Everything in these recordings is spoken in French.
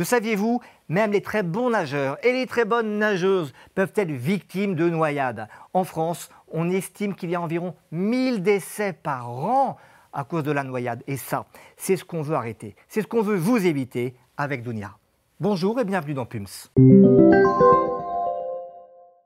Le saviez-vous Même les très bons nageurs et les très bonnes nageuses peuvent être victimes de noyades. En France, on estime qu'il y a environ 1000 décès par an à cause de la noyade. Et ça, c'est ce qu'on veut arrêter. C'est ce qu'on veut vous éviter avec Dunia. Bonjour et bienvenue dans PUMS.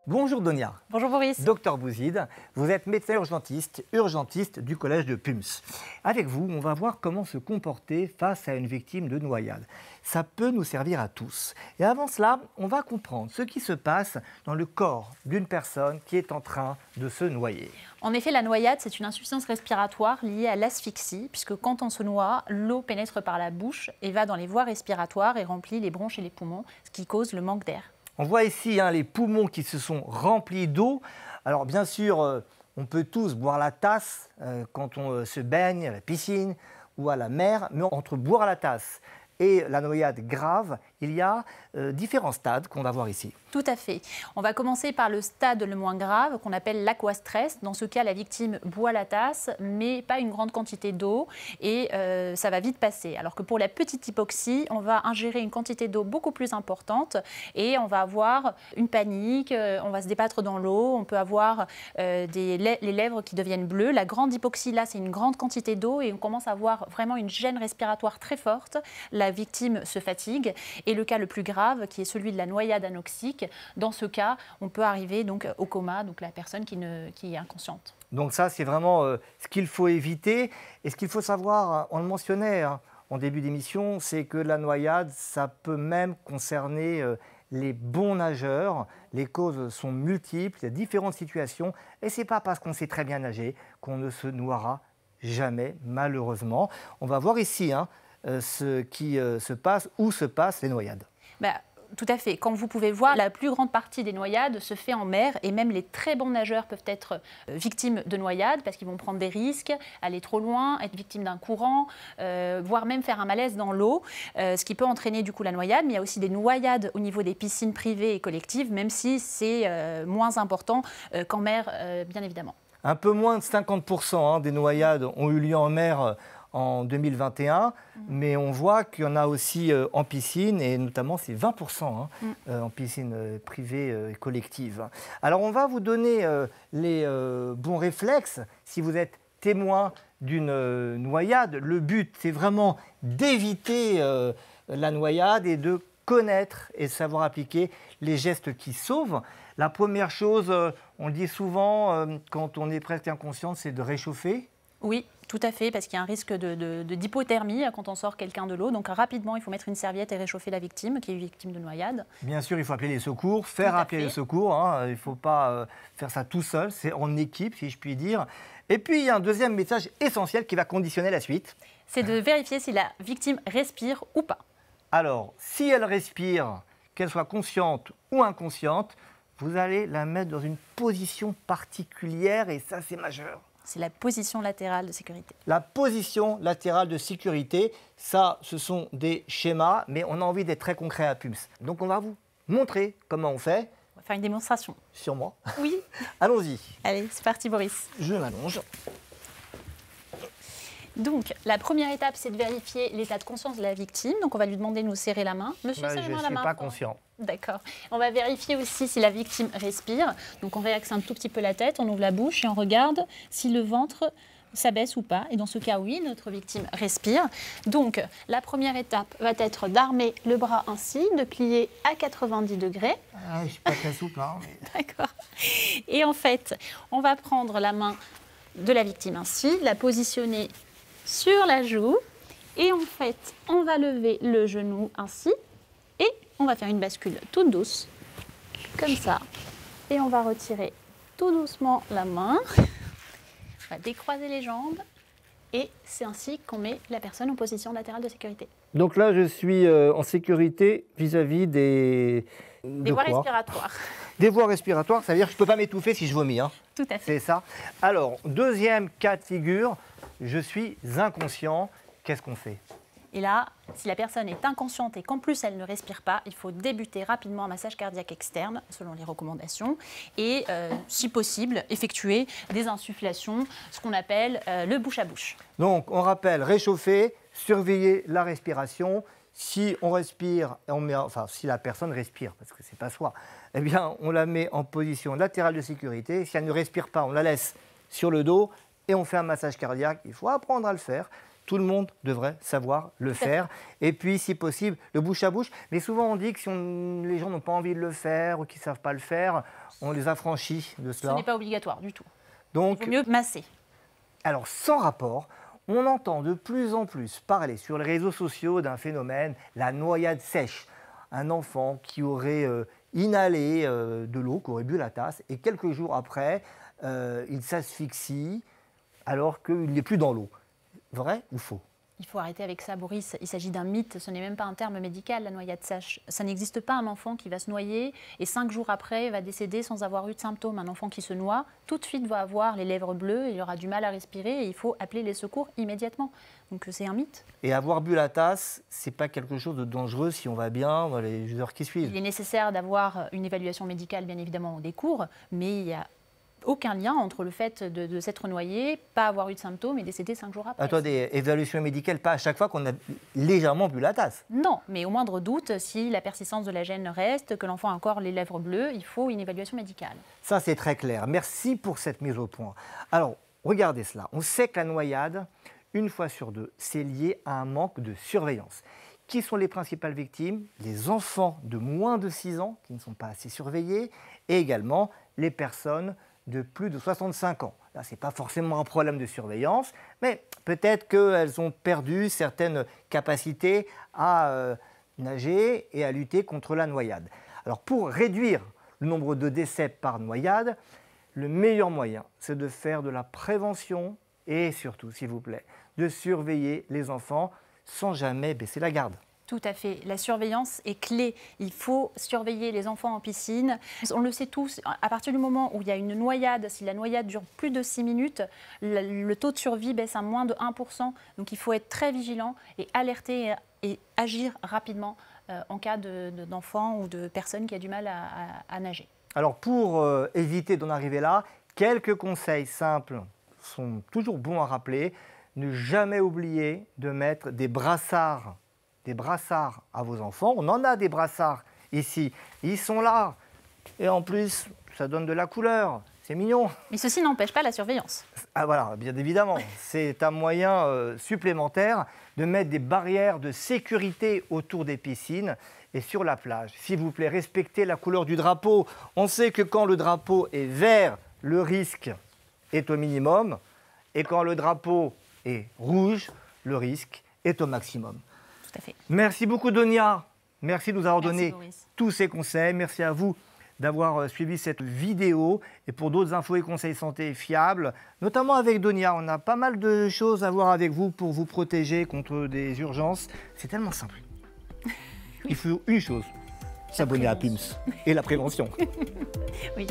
Bonjour Donia. Bonjour Boris. Docteur Bouzid, vous êtes médecin urgentiste, urgentiste du collège de PUMS. Avec vous, on va voir comment se comporter face à une victime de noyade. Ça peut nous servir à tous. Et avant cela, on va comprendre ce qui se passe dans le corps d'une personne qui est en train de se noyer. En effet, la noyade, c'est une insuffisance respiratoire liée à l'asphyxie, puisque quand on se noie, l'eau pénètre par la bouche et va dans les voies respiratoires et remplit les bronches et les poumons, ce qui cause le manque d'air. On voit ici hein, les poumons qui se sont remplis d'eau. Alors bien sûr, euh, on peut tous boire la tasse euh, quand on euh, se baigne à la piscine ou à la mer, mais entre boire la tasse et la noyade grave, il y a différents stades qu'on va voir ici. Tout à fait. On va commencer par le stade le moins grave, qu'on appelle l'aquastress. Dans ce cas, la victime boit la tasse, mais pas une grande quantité d'eau, et euh, ça va vite passer. Alors que pour la petite hypoxie, on va ingérer une quantité d'eau beaucoup plus importante, et on va avoir une panique, euh, on va se débattre dans l'eau, on peut avoir euh, les lèvres qui deviennent bleues. La grande hypoxie, là, c'est une grande quantité d'eau, et on commence à avoir vraiment une gêne respiratoire très forte. La victime se fatigue, et le cas le plus grave, qui est celui de la noyade anoxique, dans ce cas, on peut arriver donc au coma, donc la personne qui, est inconsciente. Donc ça, c'est vraiment euh, ce qu'il faut éviter. Et ce qu'il faut savoir, hein, on le mentionnait hein, en début d'émission, c'est que la noyade, ça peut même concerner euh, les bons nageurs. Les causes sont multiples, il y a différentes situations. Et ce n'est pas parce qu'on sait très bien nager qu'on ne se noiera jamais, malheureusement. On va voir ici hein, euh, ce qui se passe, où se passent les noyades. Bah tout à fait. Comme vous pouvez voir, la plus grande partie des noyades se fait en mer et même les très bons nageurs peuvent être euh, victimes de noyades parce qu'ils vont prendre des risques, aller trop loin, être victimes d'un courant, euh, voire même faire un malaise dans l'eau, euh, ce qui peut entraîner du coup la noyade. Mais il y a aussi des noyades au niveau des piscines privées et collectives, même si c'est moins important qu'en mer, bien évidemment. Un peu moins de 50% hein, des noyades ont eu lieu en mer en 2021, mm. mais on voit qu'il y en a aussi euh, en piscine, et notamment c'est 20% hein, mm. euh, en piscine euh, privée et collective. Alors on va vous donner les bons réflexes si vous êtes témoin d'une noyade. Le but, c'est vraiment d'éviter la noyade et de connaître et savoir appliquer les gestes qui sauvent. La première chose, on le dit souvent quand on est presque inconscient, c'est de réchauffer oui, tout à fait, parce qu'il y a un risque d'hypothermie de, euh, quand on sort quelqu'un de l'eau. Donc rapidement, il faut mettre une serviette et réchauffer la victime, qui est victime de noyade. Bien sûr, il faut appeler les secours, faire appeler les secours. Hein. il ne faut pas euh, faire ça tout seul, c'est en équipe, si je puis dire. Et puis, il y a un deuxième message essentiel qui va conditionner la suite. C'est de vérifier si la victime respire ou pas. Alors, si elle respire, qu'elle soit consciente ou inconsciente, vous allez la mettre dans une position particulière et ça, c'est majeur. C'est la position latérale de sécurité. La position latérale de sécurité, ça, ce sont des schémas, mais on a envie d'être très concret à PUMS. Donc on va vous montrer comment on fait. On va faire une démonstration. Sur moi Oui. Allons-y. Allez, c'est parti Boris. Je m'allonge. Donc, la première étape, c'est de vérifier l'état de conscience de la victime. Donc, on va lui demander de nous serrer la main. Monsieur, bah, la main. Je ne suis pas conscient. D'accord. On va vérifier aussi si la victime respire. Donc, on réaxe un tout petit peu la tête, on ouvre la bouche et on regarde si le ventre s'abaisse ou pas. Et dans ce cas, oui, notre victime respire. Donc, la première étape va être d'armer le bras ainsi, de plier à 90 degrés. Ah, je suis pas très souple, hein, D'accord. Et en fait, on va prendre la main de la victime ainsi, la positionner sur la joue. Et en fait, on va lever le genou ainsi. Et on va faire une bascule toute douce, comme ça. Et on va retirer tout doucement la main. On va décroiser les jambes. Et c'est ainsi qu'on met la personne en position latérale de sécurité. Donc là, je suis euh, en sécurité vis-à-vis des... Des voies respiratoires. Des voies respiratoires, ça veut dire que je ne peux pas m'étouffer si je vomis. Hein. Tout à fait. C'est ça. Alors, deuxième cas de figure, je suis inconscient, qu'est-ce qu'on fait et là, si la personne est inconsciente et qu'en plus elle ne respire pas, il faut débuter rapidement un massage cardiaque externe, selon les recommandations, et euh, si possible, effectuer des insufflations, ce qu'on appelle euh, le bouche à bouche. Donc, on rappelle, réchauffer, surveiller la respiration. Si on respire, on enfin, si la personne respire, parce que c'est pas soi, eh bien, on la met en position latérale de sécurité. Si elle ne respire pas, on la laisse sur le dos et on fait un massage cardiaque. Il faut apprendre à le faire. Tout le monde devrait savoir le faire. Et puis, si possible, le bouche à bouche. Mais souvent, on dit que si les gens n'ont pas envie de le faire ou qu'ils ne savent pas le faire, on les affranchit de cela. Ce n'est pas obligatoire du tout. Donc, Il vaut mieux masser. Alors, sans rapport, on entend de plus en plus parler sur les réseaux sociaux d'un phénomène, la noyade sèche. Un enfant qui aurait euh, inhalé euh, de l'eau, qui aurait bu la tasse, et quelques jours après, euh, il s'asphyxie, alors qu'il n'est plus dans l'eau. Vrai ou faux il faut arrêter avec ça, Boris. Il s'agit d'un mythe, ce n'est même pas un terme médical, la noyade sèche. Ça n'existe pas un enfant qui va se noyer et cinq jours après va décéder sans avoir eu de symptômes. Un enfant qui se noie, tout de suite va avoir les lèvres bleues, il aura du mal à respirer et il faut appeler les secours immédiatement. Donc euh, c'est un mythe. Et avoir bu la tasse, c'est pas quelque chose de dangereux si on va bien dans les heures qui suivent. Il est nécessaire d'avoir une évaluation médicale, bien évidemment, au décours, mais il y a aucun lien entre le fait de, s'être noyé, pas avoir eu de symptômes et décéder cinq jours après. Attendez, ah, évaluation médicale, pas à chaque fois qu'on a légèrement bu la tasse Non, mais au moindre doute, si la persistance de la gêne reste, que l'enfant a encore les lèvres bleues, il faut une évaluation médicale. Ça, c'est très clair. Merci pour cette mise au point. Alors, regardez cela. On sait que la noyade, une fois sur deux, c'est lié à un manque de surveillance. Qui sont les principales victimes Les enfants de moins de 6 ans qui ne sont pas assez surveillés et également les personnes de plus de 65 ans. Là, ce n'est pas forcément un problème de surveillance, mais peut-être qu'elles ont perdu certaines capacités à euh, nager et à lutter contre la noyade. Alors pour réduire le nombre de décès par noyade, le meilleur moyen, c'est de faire de la prévention et surtout, s'il vous plaît, de surveiller les enfants sans jamais baisser la garde. Tout à fait. La surveillance est clé. Il faut surveiller les enfants en piscine. On le sait tous, à partir du moment où il y a une noyade, si la noyade dure plus de 6 minutes, le taux de survie baisse à moins de 1%. Donc il faut être très vigilant et alerter et agir rapidement euh, en cas d'enfant ou de personne qui a du mal à, nager. Alors pour euh, éviter d'en arriver là, quelques conseils simples sont toujours bons à rappeler. Ne jamais oublier de mettre des brassards des brassards à vos enfants. On en a des brassards ici. Ils sont là. Et en plus, ça donne de la couleur. C'est mignon. Mais ceci n'empêche pas la surveillance. Ah voilà, bien évidemment. C'est un moyen euh, supplémentaire de mettre des barrières de sécurité autour des piscines et sur la plage. S'il vous plaît, respectez la couleur du drapeau. On sait que quand le drapeau est vert, le risque est au minimum. Et quand le drapeau est rouge, le risque est au maximum. Merci beaucoup, Donia. Merci de nous avoir donné tous ces conseils. Merci à vous d'avoir euh, suivi cette vidéo. Et pour d'autres infos et conseils santé fiables, notamment avec Donia, on a pas mal de choses à voir avec vous pour vous protéger contre des urgences. C'est tellement simple. Il faut une chose, s'abonner à PIMS et la prévention. oui.